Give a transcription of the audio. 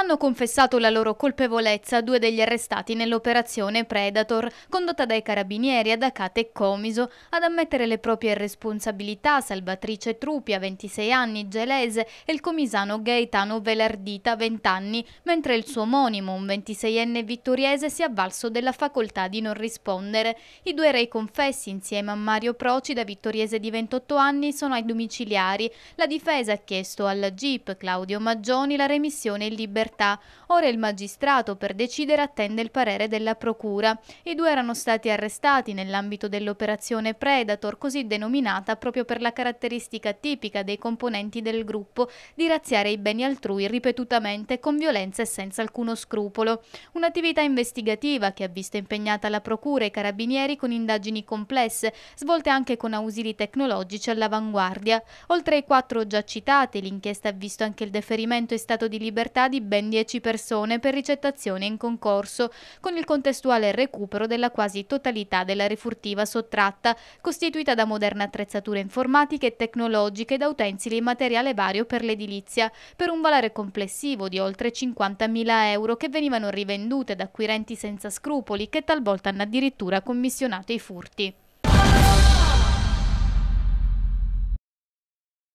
hanno confessato la loro colpevolezza due degli arrestati nell'operazione Predator, condotta dai carabinieri ad Acate e Comiso, ad ammettere le proprie responsabilità Salvatrice Trupia, 26 anni, gelese, e il comisano Gaetano Velardita, 20 anni, mentre il suo omonimo, un 26enne vittoriese, si è avvalso della facoltà di non rispondere. I due rei confessi, insieme a Mario Procida, vittoriese di 28 anni, sono ai domiciliari. La difesa ha chiesto alla GIP Claudio Maggioni la remissione in libertà libertà. Ora il magistrato per decidere attende il parere della procura. I due erano stati arrestati nell'ambito dell'operazione Predator, così denominata proprio per la caratteristica tipica dei componenti del gruppo di razziare i beni altrui ripetutamente con violenza e senza alcuno scrupolo. Un'attività investigativa che ha visto impegnata la procura e i carabinieri con indagini complesse, svolte anche con ausili tecnologici all'avanguardia. Oltre ai quattro già citati, l'inchiesta ha visto anche il deferimento in stato di libertà di ben ben 10 persone per ricettazione in concorso, con il contestuale recupero della quasi totalità della rifurtiva sottratta, costituita da moderne attrezzature informatiche e tecnologiche, da utensili e materiale vario per l'edilizia, per un valore complessivo di oltre 50.000 euro che venivano rivendute da acquirenti senza scrupoli che talvolta hanno addirittura commissionato i furti.